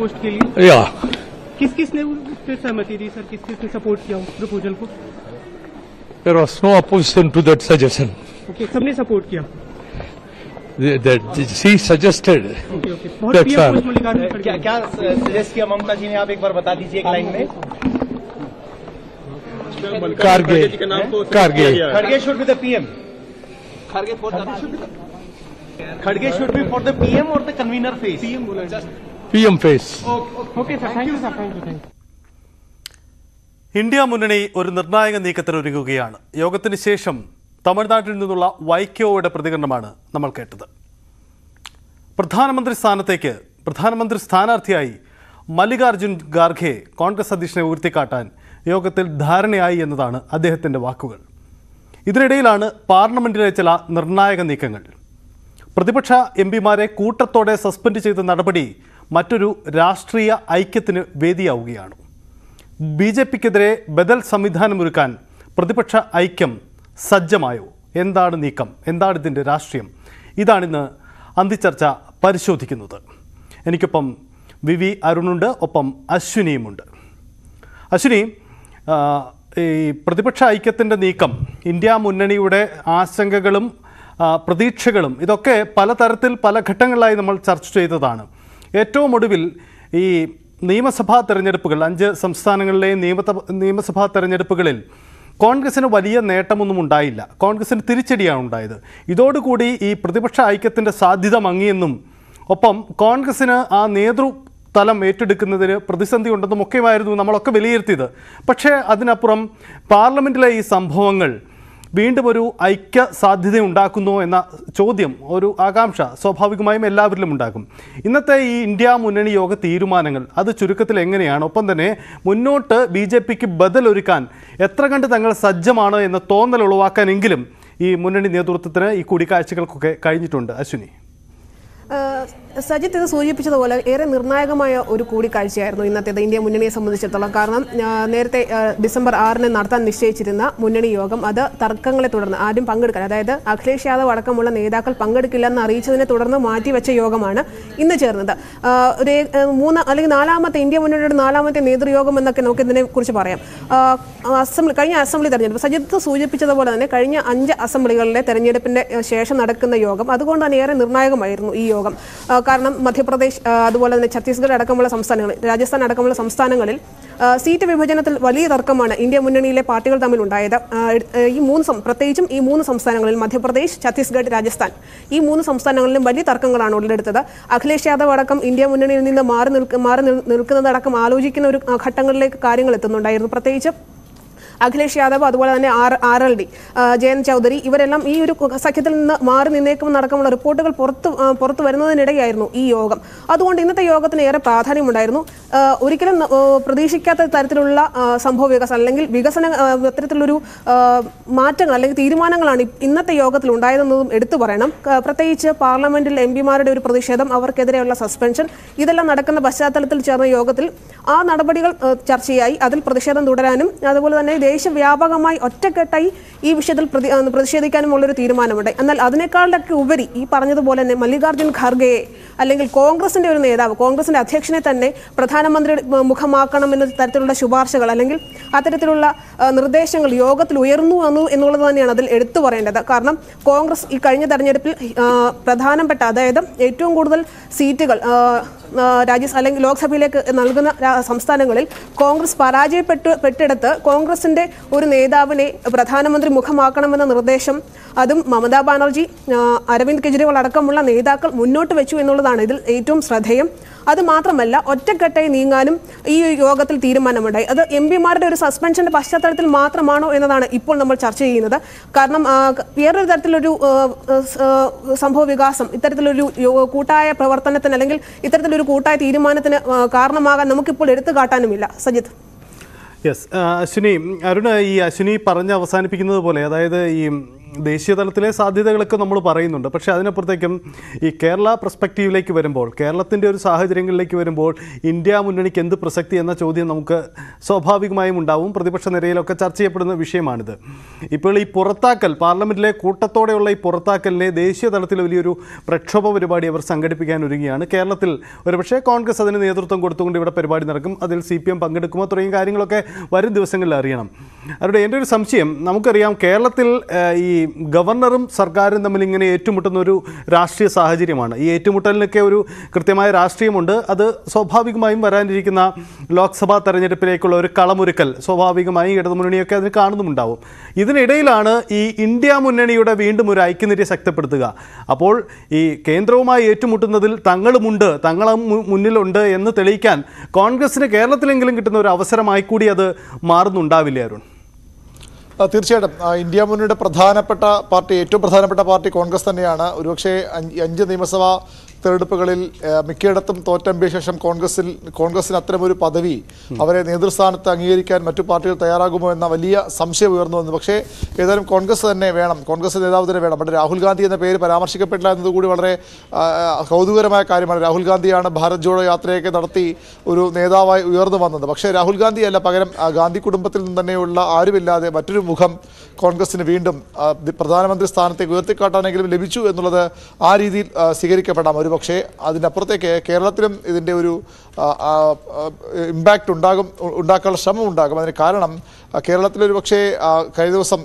post के लिए या किस किस ने उस सहमति दी सर किस किस ने सपोर्ट किया उस प्रपोजल को there was no opposition to that suggestion okay सबने सपोर्ट किया that she क्या क्या सजेस्ट किया ममता जी ने आप एक बार बता दीजिए एक लाइन में कारगे खड़गे खड़गे शुड बी द पीएम खड़गे खड़गे should be for the PM और द कन्वीनर फेस पीएम बोला പി എം ഫേസ് ഇന്ത്യ മുന്നണി ഒരു നിർണായക നീക്കത്തിന് ഒരുങ്ങുകയാണ് യോഗത്തിന് ശേഷം തമിഴ്നാട്ടിൽ നിന്നുള്ള വൈക്കോയുടെ പ്രതികരണമാണ് നമ്മൾ കേട്ടത് പ്രധാനമന്ത്രി സ്ഥാനത്തേക്ക് പ്രധാനമന്ത്രി സ്ഥാനാർത്ഥിയായി മല്ലികാർജുൻ ഖാർഗെ കോൺഗ്രസ് അധ്യക്ഷനെ ഉയർത്തിക്കാട്ടാൻ യോഗത്തിൽ ധാരണയായി എന്നതാണ് അദ്ദേഹത്തിൻ്റെ വാക്കുകൾ ഇതിനിടയിലാണ് പാർലമെൻറ്റിലെ ചില നിർണായക നീക്കങ്ങൾ പ്രതിപക്ഷ എം പിമാരെ കൂട്ടത്തോടെ സസ്പെൻഡ് ചെയ്ത നടപടി മറ്റൊരു രാഷ്ട്രീയ ഐക്യത്തിന് വേദിയാവുകയാണ് ബി ജെ പിക്കെതിരെ ബദൽ സംവിധാനമൊരുക്കാൻ പ്രതിപക്ഷ ഐക്യം സജ്ജമായോ എന്താണ് നീക്കം എന്താണ് ഇതിൻ്റെ രാഷ്ട്രീയം ഇതാണിന്ന് അന്തിച്ചർച്ച പരിശോധിക്കുന്നത് എനിക്കൊപ്പം വി വി അരുണുണ്ട് ഒപ്പം അശ്വിനിയുമുണ്ട് അശ്വിനി ഈ പ്രതിപക്ഷ ഐക്യത്തിൻ്റെ നീക്കം ഇന്ത്യ മുന്നണിയുടെ ആശങ്കകളും പ്രതീക്ഷകളും ഇതൊക്കെ പലതരത്തിൽ പല ഘട്ടങ്ങളിലായി നമ്മൾ ചർച്ച ചെയ്തതാണ് ഏറ്റവും ഒടുവിൽ ഈ നിയമസഭാ തെരഞ്ഞെടുപ്പുകൾ അഞ്ച് സംസ്ഥാനങ്ങളിലെ നിയമ നിയമസഭാ തെരഞ്ഞെടുപ്പുകളിൽ കോൺഗ്രസിന് വലിയ നേട്ടമൊന്നും ഉണ്ടായില്ല കോൺഗ്രസിന് തിരിച്ചടിയാണ് ഉണ്ടായത് ഇതോടുകൂടി ഈ പ്രതിപക്ഷ ഐക്യത്തിൻ്റെ സാധ്യത മങ്ങിയെന്നും ഒപ്പം കോൺഗ്രസിന് ആ നേതൃ തലം ഏറ്റെടുക്കുന്നതിന് പ്രതിസന്ധി ഉണ്ടെന്നും ഒക്കെയായിരുന്നു നമ്മളൊക്കെ വിലയിരുത്തിയത് പക്ഷേ അതിനപ്പുറം പാർലമെൻറ്റിലെ ഈ സംഭവങ്ങൾ വീണ്ടും ഒരു ഐക്യ സാധ്യത ഉണ്ടാക്കുന്നു എന്ന ചോദ്യം ഒരു ആകാംക്ഷ സ്വാഭാവികമായും എല്ലാവരിലും ഉണ്ടാക്കും ഇന്നത്തെ ഈ ഇന്ത്യ മുന്നണി യോഗ തീരുമാനങ്ങൾ അത് ചുരുക്കത്തിൽ എങ്ങനെയാണ് ഒപ്പം തന്നെ മുന്നോട്ട് ബി ജെ പിക്ക് ബദലൊരുക്കാൻ എത്ര കണ്ട് തങ്ങൾ സജ്ജമാണ് എന്ന തോന്നൽ ഉളവാക്കാനെങ്കിലും ഈ മുന്നണി നേതൃത്വത്തിന് ഈ കൂടിക്കാഴ്ചകൾക്കൊക്കെ കഴിഞ്ഞിട്ടുണ്ട് അശ്വിനി സജിത്ത് ഇത് സൂചിപ്പിച്ചതുപോലെ ഏറെ നിർണായകമായ ഒരു കൂടിക്കാഴ്ചയായിരുന്നു ഇന്നത്തേത് ഇന്ത്യ മുന്നണിയെ സംബന്ധിച്ചിടത്തോളം കാരണം നേരത്തെ ഡിസംബർ ആറിന് നടത്താൻ നിശ്ചയിച്ചിരുന്ന മുന്നണി യോഗം അത് തർക്കങ്ങളെ തുടർന്ന് ആദ്യം പങ്കെടുക്കാൻ അതായത് അഖിലേഷ് യാദവ് അടക്കമുള്ള നേതാക്കൾ പങ്കെടുക്കില്ലെന്ന് അറിയിച്ചതിനെ തുടർന്ന് മാറ്റിവെച്ച യോഗമാണ് ഇന്ന് ചേർന്നത് ഒരു മൂന്ന് അല്ലെങ്കിൽ നാലാമത്തെ ഇന്ത്യ മുന്നണിയുടെ നാലാമത്തെ നേതൃയോഗം എന്നൊക്കെ നമുക്ക് ഇതിനെ കുറിച്ച് പറയാം അസംബ്ലി കഴിഞ്ഞ അസംബ്ലി തെരഞ്ഞെടുപ്പ് സജിത്ത് സൂചിപ്പിച്ചതുപോലെ തന്നെ കഴിഞ്ഞ അഞ്ച് അസംബ്ലികളിലെ തെരഞ്ഞെടുപ്പിന്റെ ശേഷം നടക്കുന്ന യോഗം അതുകൊണ്ട് തന്നെ ഏറെ നിർണായകമായിരുന്നു ഈ യോഗം കാരണം മധ്യപ്രദേശ് അതുപോലെ തന്നെ ഛത്തീസ്ഗഡ് അടക്കമുള്ള സംസ്ഥാനങ്ങളിൽ രാജസ്ഥാൻ അടക്കമുള്ള സംസ്ഥാനങ്ങളിൽ സീറ്റ് വിഭജനത്തിൽ വലിയ തർക്കമാണ് ഇന്ത്യ മുന്നണിയിലെ പാർട്ടികൾ തമ്മിൽ ഉണ്ടായത് ഈ മൂന്ന് പ്രത്യേകിച്ചും ഈ മൂന്ന് സംസ്ഥാനങ്ങളിൽ മധ്യപ്രദേശ് ഛത്തീസ്ഗഡ് രാജസ്ഥാൻ ഈ മൂന്ന് സംസ്ഥാനങ്ങളിലും വലിയ തർക്കങ്ങളാണ് ഉടലെടുത്തത് അഖിലേഷ് യാദവ് അടക്കം ഇന്ത്യ മുന്നണിയിൽ നിന്ന് മാറി നിൽക്കുന്നതടക്കം ആലോചിക്കുന്ന ഒരു ഘട്ടങ്ങളിലേക്ക് കാര്യങ്ങൾ എത്തുന്നുണ്ടായിരുന്നു പ്രത്യേകിച്ച് അഖിലേഷ് യാദവ് അതുപോലെ തന്നെ R R L D Jayant Chaudhary ഇവരെല്ലാം ഈ ഒരു സഖ്യത്തിൽ നിന്ന് മാറി നിന്നേക്കും നടക്കമുള്ള റിപ്പോർട്ടുകൾ പുറത്ത് പുറത്തു വരുന്നതിനിടെയായിരുന്നു ഈ യോഗം അതുകൊണ്ട് ഇന്നത്തെ യോഗത്തിന് ഏറെ പ്രാധാന്യമുണ്ടായിരുന്നു ഒരിക്കലും പ്രതീക്ഷിക്കാത്ത തരത്തിലുള്ള സംഭവ വികസനം അല്ലെങ്കിൽ വികസന അത്തരത്തിലൊരു മാറ്റങ്ങൾ അല്ലെങ്കിൽ തീരുമാനങ്ങളാണ് ഇന്നത്തെ യോഗത്തിൽ ഉണ്ടായതെന്നതും എടുത്തു പറയണം പ്രത്യേകിച്ച് പാർലമെന്റിൽ എം പിമാരുടെ ഒരു പ്രതിഷേധം അവർക്കെതിരെയുള്ള സസ്പെൻഷൻ ഇതെല്ലാം നടക്കുന്ന പശ്ചാത്തലത്തിൽ ചേർന്ന യോഗത്തിൽ ആ നടപടികൾ ചർച്ചയായി അതിൽ പ്രതിഷേധം തുടരാനും അതുപോലെ തന്നെ ദേശം വ്യാപകമായി ഒറ്റക്കെട്ടായി ഈ വിഷയത്തിൽ പ്രതി പ്രതിഷേധിക്കാനുമുള്ളൊരു തീരുമാനമുണ്ട് എന്നാൽ അതിനേക്കാളൊക്കെ ഉപരി ഈ പറഞ്ഞതുപോലെ തന്നെ മല്ലികാർജ്ജുൻ ഖാർഗെയെ അല്ലെങ്കിൽ കോൺഗ്രസിന്റെ ഒരു നേതാവ് കോൺഗ്രസിന്റെ അധ്യക്ഷനെ തന്നെ പ്രധാനമന്ത്രിയുടെ മുഖമാക്കണം എന്ന തരത്തിലുള്ള ശുപാർശകൾ അല്ലെങ്കിൽ അത്തരത്തിലുള്ള നിർദ്ദേശങ്ങൾ യോഗത്തിൽ ഉയർന്നു വന്നു എന്നുള്ളത് തന്നെയാണ് അതിൽ എടുത്തു പറയേണ്ടത് കാരണം കോൺഗ്രസ് ഈ കഴിഞ്ഞ തെരഞ്ഞെടുപ്പിൽ പ്രധാനപ്പെട്ട അതായത് ഏറ്റവും കൂടുതൽ സീറ്റുകൾ രാജ്യ അല്ലെങ്കിൽ ലോക്സഭയിലേക്ക് നൽകുന്ന സംസ്ഥാനങ്ങളിൽ കോൺഗ്രസ് പരാജയപ്പെട്ടു പെട്ടെടുത്ത് കോൺഗ്രസിന്റെ പാർട്ടിയുടെ ഒരു നേതാവിനെ പ്രധാനമന്ത്രി മുഖമാക്കണമെന്ന നിർദ്ദേശം അതും മമതാ ബാനർജി അരവിന്ദ് കെജ്രിവാൾ അടക്കമുള്ള നേതാക്കൾ മുന്നോട്ട് വെച്ചു എന്നുള്ളതാണ് ഇതിൽ ഏറ്റവും ശ്രദ്ധേയം അത് മാത്രമല്ല ഒറ്റക്കെട്ടായി നീങ്ങാനും ഈ യോഗത്തിൽ തീരുമാനമുണ്ടായി അത് എം പിമാരുടെ ഒരു സസ്പെൻഷന്റെ പശ്ചാത്തലത്തിൽ മാത്രമാണോ എന്നതാണ് ഇപ്പോൾ നമ്മൾ ചർച്ച ചെയ്യുന്നത് കാരണം വേറൊരു തരത്തിലൊരു സംഭവ വികാസം ഇത്തരത്തിലൊരു കൂട്ടായ പ്രവർത്തനത്തിന് അല്ലെങ്കിൽ ഇത്തരത്തിലൊരു കൂട്ടായ തീരുമാനത്തിന് കാരണമാകാൻ നമുക്കിപ്പോൾ എടുത്തു കാട്ടാനുമില്ല സജിത്ത് യെസ് അശ്വിനി uh, അരുണ് ഈ അശ്വിനി പറഞ്ഞ് അവസാനിപ്പിക്കുന്നത് പോലെ അതായത് ഈ ദേശീയ തലത്തിലെ സാധ്യതകളൊക്കെ നമ്മൾ പറയുന്നുണ്ട് പക്ഷേ അതിനപ്പുറത്തേക്കും ഈ കേരള പ്രസ്പെക്റ്റീവിലേക്ക് വരുമ്പോൾ കേരളത്തിൻ്റെ ഒരു സാഹചര്യങ്ങളിലേക്ക് വരുമ്പോൾ ഇന്ത്യ മുന്നണിക്ക് എന്ത് പ്രസക്തി എന്ന ചോദ്യം നമുക്ക് സ്വാഭാവികമായും ഉണ്ടാവും പ്രതിപക്ഷ നിരയിലൊക്കെ ചർച്ച ചെയ്യപ്പെടുന്ന വിഷയമാണിത് ഇപ്പോൾ ഈ പുറത്താക്കൽ പാർലമെൻറ്റിലെ കൂട്ടത്തോടെയുള്ള ഈ പുറത്താക്കലിനെ ദേശീയ തലത്തിൽ വലിയൊരു പ്രക്ഷോഭ പരിപാടി അവർ സംഘടിപ്പിക്കാൻ ഒരുങ്ങിയാണ് കേരളത്തിൽ ഒരുപക്ഷെ കോൺഗ്രസ് അതിന് നേതൃത്വം കൊടുത്തുകൊണ്ട് ഇവിടെ പരിപാടി നടക്കും അതിൽ സി പി എം പങ്കെടുക്കുമോ തുടങ്ങിയ കാര്യങ്ങളൊക്കെ വരും ദിവസങ്ങളിൽ അറിയണം അവരുടെ എൻ്റെ ഒരു സംശയം നമുക്കറിയാം കേരളത്തിൽ ഈ ഗവർണറും സർക്കാരും തമ്മിൽ ഇങ്ങനെ ഏറ്റുമുട്ടുന്ന ഒരു രാഷ്ട്രീയ സാഹചര്യമാണ് ഈ ഏറ്റുമുട്ടലിനൊക്കെ ഒരു കൃത്യമായ രാഷ്ട്രീയമുണ്ട് അത് സ്വാഭാവികമായും വരാനിരിക്കുന്ന ലോക്സഭാ തെരഞ്ഞെടുപ്പിലേക്കുള്ള ഒരു കളമൊരുക്കൽ സ്വാഭാവികമായി ഇടതുമുന്നണിയൊക്കെ അതിന് കാണുന്നുമുണ്ടാവും ഇതിനിടയിലാണ് ഈ ഇന്ത്യ മുന്നണിയുടെ വീണ്ടും ഒരു ഐക്യനിര ശക്തിപ്പെടുത്തുക അപ്പോൾ ഈ കേന്ദ്രവുമായി ഏറ്റുമുട്ടുന്നതിൽ തങ്ങളുമുണ്ട് തങ്ങളും മുന്നിലുണ്ട് എന്ന് തെളിയിക്കാൻ കോൺഗ്രസിന് കേരളത്തിലെങ്കിലും കിട്ടുന്ന ഒരു അവസരമായി കൂടി അത് മാറുന്നുണ്ടാവില്ലേ അരുൺ തീർച്ചയായിട്ടും ഇന്ത്യ മുന്നണിയുടെ പ്രധാനപ്പെട്ട പാർട്ടി ഏറ്റവും പ്രധാനപ്പെട്ട പാർട്ടി കോൺഗ്രസ് തന്നെയാണ് ഒരുപക്ഷെ അഞ്ച് നിയമസഭാ തെരഞ്ഞെടുപ്പുകളിൽ മിക്കയിടത്തും തോറ്റമ്പിയ ശേഷം കോൺഗ്രസിൽ കോൺഗ്രസിന് അത്തരമൊരു പദവി അവരെ നേതൃസ്ഥാനത്ത് അംഗീകരിക്കാൻ മറ്റു പാർട്ടികൾ തയ്യാറാകുമോ എന്ന വലിയ സംശയം ഉയർന്നു വന്നു പക്ഷേ ഏതായാലും കോൺഗ്രസ് തന്നെ വേണം കോൺഗ്രസ് നേതാവ് തന്നെ വേണം പണ്ട് രാഹുൽ ഗാന്ധി എന്ന പേര് പരാമർശിക്കപ്പെട്ടില്ല എന്നതുകൂടി വളരെ കൗതുകരമായ കാര്യമാണ് രാഹുൽ ഗാന്ധിയാണ് ഭാരത് ജോഡോ യാത്രയൊക്കെ നടത്തി ഒരു നേതാവായി ഉയർന്നു വന്നത് പക്ഷേ രാഹുൽ ഗാന്ധി അല്ല പകരം ഗാന്ധി കുടുംബത്തിൽ നിന്ന് തന്നെയുള്ള ആരുമില്ലാതെ മറ്റൊരു മുഖം കോൺഗ്രസിന് വീണ്ടും പ്രധാനമന്ത്രി സ്ഥാനത്തേക്ക് ഉയർത്തിക്കാട്ടാനെങ്കിലും ലഭിച്ചു എന്നുള്ളത് ആ രീതിയിൽ സ്വീകരിക്കപ്പെടാം ഒരു പക്ഷേ അതിനപ്പുറത്തേക്ക് കേരളത്തിലും ഇതിൻ്റെ ഒരു ഇമ്പാക്റ്റ് ഉണ്ടാകും ഉണ്ടാക്കാനുള്ള ശ്രമം ഉണ്ടാകും അതിന് കാരണം കേരളത്തിലൊരു പക്ഷേ കഴിഞ്ഞ ദിവസം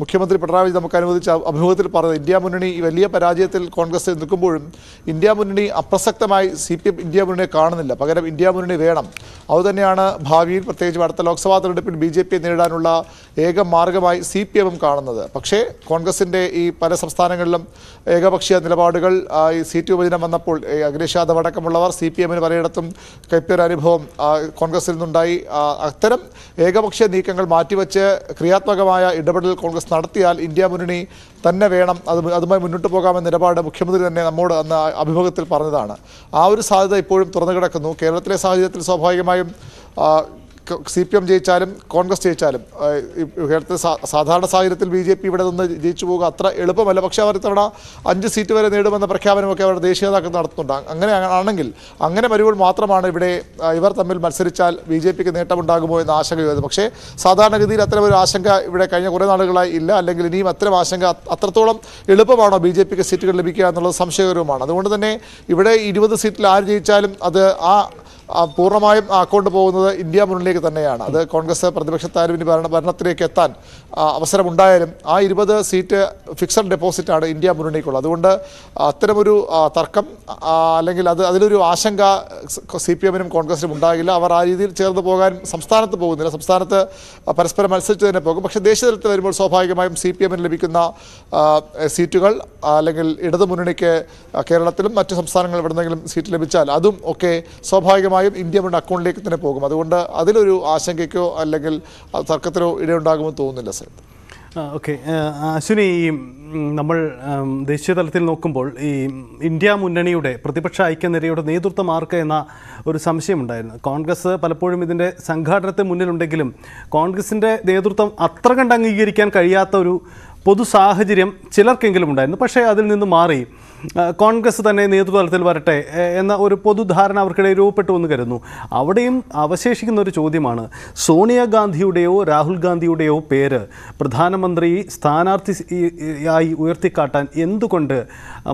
മുഖ്യമന്ത്രി പിണറായി വിജയൻ നമുക്ക് അനുവദിച്ച അഭിമുഖത്തിൽ പറഞ്ഞത് ഇന്ത്യ മുന്നണി വലിയ പരാജയത്തിൽ കോൺഗ്രസ് നിൽക്കുമ്പോഴും ഇന്ത്യ മുന്നണി അപ്രസക്തമായി സി പി എം ഇന്ത്യ മുന്നണിയെ കാണുന്നില്ല പകരം ഇന്ത്യ മുന്നണി വേണം അതുതന്നെയാണ് ഭാവിയിൽ പ്രത്യേകിച്ച് അടുത്ത ലോക്സഭാ തെരഞ്ഞെടുപ്പിൽ ബി ജെ പിയെ നേരിടാനുള്ള ഏക മാർഗമായി സി പി എമ്മും കാണുന്നത് പക്ഷേ കോൺഗ്രസിൻ്റെ ഈ പല സംസ്ഥാനങ്ങളിലും ഏകപക്ഷീയ നിലപാടുകൾ ഈ സീറ്റ് വിഭജനം വന്നപ്പോൾ അഖിലേഷ് യാദവ് അടക്കമുള്ളവർ സി പി എമ്മിന് പലയിടത്തും കൈപ്പേരനുഭവം കോൺഗ്രസിൽ നിന്നുണ്ടായി അത്തരം ഏകപക്ഷീയ നീക്കങ്ങൾ മാറ്റിവെച്ച് ക്രിയാത്മകമായ ഇടപെടൽ കോൺഗ്രസ് നടത്തിയാൽ ഇന്ത്യ മുന്നണി തന്നെ വേണം അത് അതുമായി മുന്നോട്ട് പോകാമെന്ന നിലപാട് മുഖ്യമന്ത്രി തന്നെ നമ്മോട് അന്ന് അഭിമുഖത്തിൽ പറഞ്ഞതാണ് ആ ഒരു സാധ്യത ഇപ്പോഴും തുറന്നു കിടക്കുന്നു കേരളത്തിലെ സാഹചര്യത്തിൽ സ്വാഭാവികമായും സി പി എം ജയിച്ചാലും കോൺഗ്രസ് ജയിച്ചാലും കേരളത്തിൽ സാധാരണ സാഹചര്യത്തിൽ ബി ജെ പി ഇവിടെ നിന്ന് ജയിച്ചു പോകുക അത്ര എളുപ്പമല്ല പക്ഷേ അവർ ഇത്തവണ അഞ്ച് സീറ്റ് വരെ നേടുമെന്ന പ്രഖ്യാപനമൊക്കെ അവർ ദേശീയ നേതാക്കൾ നടത്തുന്നുണ്ട് അങ്ങനെ ആണെങ്കിൽ അങ്ങനെ വരുവൾ മാത്രമാണ് ഇവിടെ ഇവർ തമ്മിൽ മത്സരിച്ചാൽ ബി ജെ പിക്ക് നേട്ടമുണ്ടാകുമോ എന്ന ആശങ്ക ചെയ്തത് പക്ഷേ സാധാരണഗതിയിൽ അത്തരം ഒരു ആശങ്ക ഇവിടെ കഴിഞ്ഞ കുറേ നാളുകളായി ഇല്ല അല്ലെങ്കിൽ ഇനിയും അത്തരം ആശങ്ക അത്രത്തോളം എളുപ്പമാണോ ബി ജെ പിക്ക് സീറ്റുകൾ ലഭിക്കുക എന്നുള്ളത് സംശയകരവുമാണ് അതുകൊണ്ട് തന്നെ ഇവിടെ ഇരുപത് സീറ്റിൽ ആര് ജയിച്ചാലും അത് ആ പൂർണ്ണമായും അക്കൗണ്ട് പോകുന്നത് ഇന്ത്യ മുന്നിലേക്ക് തന്നെയാണ് അത് കോൺഗ്രസ് പ്രതിപക്ഷത്തായാലും ഇനി ഭരണ ഭരണത്തിലേക്ക് എത്താൻ അവസരമുണ്ടായാലും ആ ഇരുപത് സീറ്റ് ഫിക്സഡ് ഡെപ്പോസിറ്റാണ് ഇന്ത്യ മുന്നണിക്കുള്ളത് അതുകൊണ്ട് അത്തരമൊരു തർക്കം അല്ലെങ്കിൽ അത് അതിലൊരു ആശങ്ക സി പി എമ്മിനും കോൺഗ്രസിനും ഉണ്ടാകില്ല അവർ ആ രീതിയിൽ ചേർന്ന് പോകാൻ സംസ്ഥാനത്ത് പോകുന്നില്ല സംസ്ഥാനത്ത് പരസ്പരം മത്സരിച്ച് തന്നെ പോകും പക്ഷേ ദേശീയ തലത്തിൽ വരുമ്പോൾ സ്വാഭാവികമായും സി പി എമ്മിന് ലഭിക്കുന്ന സീറ്റുകൾ അല്ലെങ്കിൽ ഇടതു കേരളത്തിലും മറ്റ് സംസ്ഥാനങ്ങളിൽ എവിടെന്നെങ്കിലും സീറ്റ് ലഭിച്ചാൽ അതും ഒക്കെ സ്വാഭാവികമായി പൂർണ്ണമായും ഇന്ത്യ അവരുടെ അക്കൗണ്ടിലേക്ക് തന്നെ പോകും അതുകൊണ്ട് അതിലൊരു ആശങ്കയ്ക്കോ അല്ലെങ്കിൽ തർക്കത്തിനോ ഇടയുണ്ടാകുമെന്ന് തോന്നുന്നില്ല സാർ ഓക്കെ അശ്വിനി ഈ നമ്മൾ ദേശീയ തലത്തിൽ നോക്കുമ്പോൾ ഈ ഇന്ത്യ മുന്നണിയുടെ പ്രതിപക്ഷ ഐക്യനിരയുടെ നേതൃത്വം ആർക്ക് എന്ന ഒരു സംശയമുണ്ടായിരുന്നു കോൺഗ്രസ് പലപ്പോഴും ഇതിൻ്റെ സംഘാടനത്തെ മുന്നിലുണ്ടെങ്കിലും കോൺഗ്രസിൻ്റെ നേതൃത്വം അത്ര കണ്ട് അംഗീകരിക്കാൻ കഴിയാത്ത ഒരു പൊതു സാഹചര്യം ചിലർക്കെങ്കിലും ഉണ്ടായിരുന്നു പക്ഷേ അതിൽ നിന്ന് മാറി കോൺഗ്രസ് തന്നെ നേതൃതലത്തിൽ വരട്ടെ എന്ന ഒരു പൊതുധാരണ അവർക്കിടയിൽ രൂപപ്പെട്ടു എന്ന് കരുതുന്നു അവിടെയും അവശേഷിക്കുന്ന ഒരു ചോദ്യമാണ് സോണിയാഗാന്ധിയുടെയോ രാഹുൽ ഗാന്ധിയുടെയോ പേര് പ്രധാനമന്ത്രി സ്ഥാനാർത്ഥി ആയി ഉയർത്തിക്കാട്ടാൻ എന്തുകൊണ്ട്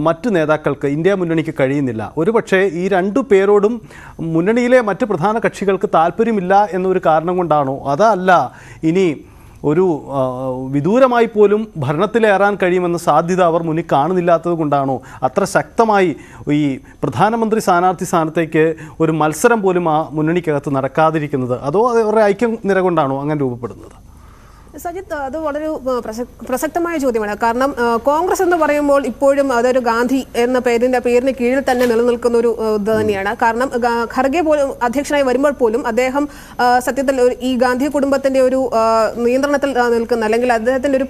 മറ്റു നേതാക്കൾക്ക് ഇന്ത്യ മുന്നണിക്ക് കഴിയുന്നില്ല ഒരുപക്ഷെ ഈ രണ്ടു പേരോടും മുന്നണിയിലെ മറ്റ് പ്രധാന കക്ഷികൾക്ക് താല്പര്യമില്ല എന്നൊരു കാരണം കൊണ്ടാണോ അതല്ല ഇനി ഒരു വിദൂരമായി പോലും ഭരണത്തിലേറാൻ കഴിയുമെന്ന സാധ്യത അവർ മുന്നിൽ കാണുന്നില്ലാത്തത് കൊണ്ടാണോ അത്ര ശക്തമായി ഈ പ്രധാനമന്ത്രി സ്ഥാനാർത്ഥി സ്ഥാനത്തേക്ക് ഒരു മത്സരം പോലും ആ മുന്നണിക്കകത്ത് നടക്കാതിരിക്കുന്നത് അതോ അവരുടെ ഐക്യം നില കൊണ്ടാണോ അങ്ങനെ രൂപപ്പെടുന്നത് സജിത് അത് വളരെ പ്രസക്തമായ ചോദ്യമാണ് കാരണം കോൺഗ്രസ് എന്ന് പറയുമ്പോൾ ഇപ്പോഴും അതൊരു ഗാന്ധി എന്ന പേരിന്റെ പേരിന് കീഴിൽ തന്നെ നിലനിൽക്കുന്ന ഒരു ഇത് തന്നെയാണ് കാരണം ഖർഗെ പോലും അധ്യക്ഷനായി വരുമ്പോൾ പോലും അദ്ദേഹം സത്യത്തിൽ ഈ ഗാന്ധി കുടുംബത്തിന്റെ ഒരു നിയന്ത്രണത്തിൽ നിൽക്കുന്ന അല്ലെങ്കിൽ അദ്ദേഹത്തിന്റെ ഒരു